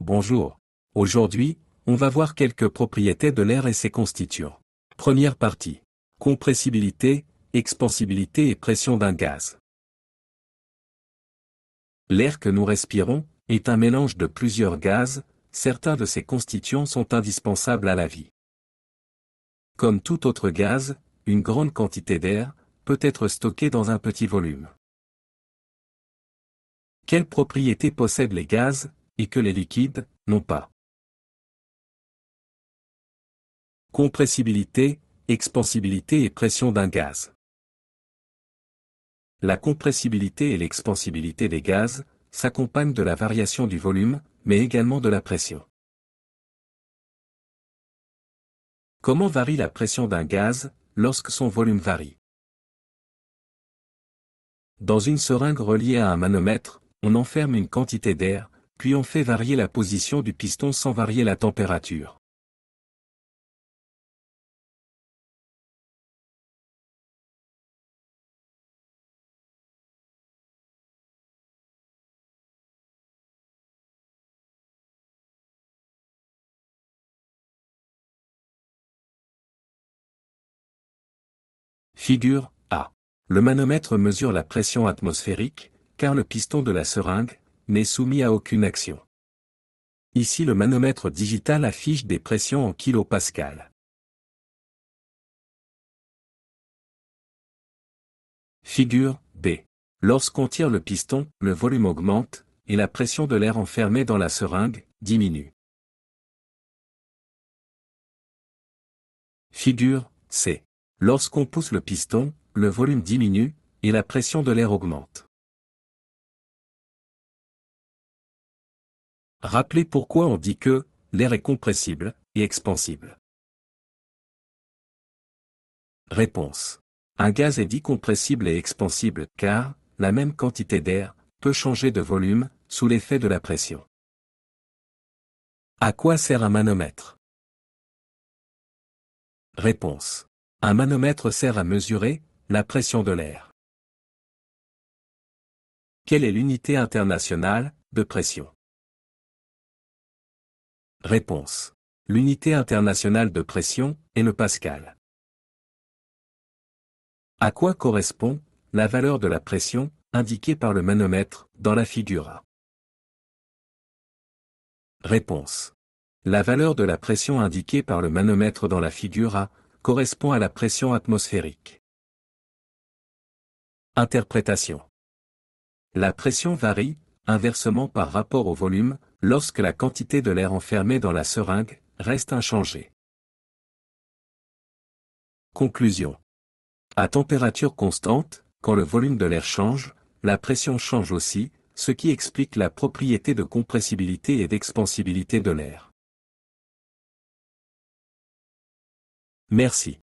Bonjour. Aujourd'hui, on va voir quelques propriétés de l'air et ses constituants. Première partie. Compressibilité, expansibilité et pression d'un gaz. L'air que nous respirons est un mélange de plusieurs gaz, certains de ses constituants sont indispensables à la vie. Comme tout autre gaz, une grande quantité d'air peut être stockée dans un petit volume. Quelles propriétés possèdent les gaz et que les liquides, n'ont pas. Compressibilité, expansibilité et pression d'un gaz. La compressibilité et l'expansibilité des gaz s'accompagnent de la variation du volume, mais également de la pression. Comment varie la pression d'un gaz lorsque son volume varie Dans une seringue reliée à un manomètre, on enferme une quantité d'air, puis on fait varier la position du piston sans varier la température. Figure A. Le manomètre mesure la pression atmosphérique, car le piston de la seringue, n'est soumis à aucune action. Ici le manomètre digital affiche des pressions en kilopascal. Figure B. Lorsqu'on tire le piston, le volume augmente, et la pression de l'air enfermé dans la seringue diminue. Figure C. Lorsqu'on pousse le piston, le volume diminue, et la pression de l'air augmente. Rappelez pourquoi on dit que l'air est compressible et expansible. Réponse. Un gaz est dit compressible et expansible car la même quantité d'air peut changer de volume sous l'effet de la pression. À quoi sert un manomètre Réponse. Un manomètre sert à mesurer la pression de l'air. Quelle est l'unité internationale de pression Réponse. L'unité internationale de pression est le pascal. À quoi correspond la valeur de la pression indiquée par le manomètre dans la figure A Réponse. La valeur de la pression indiquée par le manomètre dans la figure A correspond à la pression atmosphérique. Interprétation. La pression varie Inversement par rapport au volume, lorsque la quantité de l'air enfermé dans la seringue reste inchangée. Conclusion. À température constante, quand le volume de l'air change, la pression change aussi, ce qui explique la propriété de compressibilité et d'expansibilité de l'air. Merci.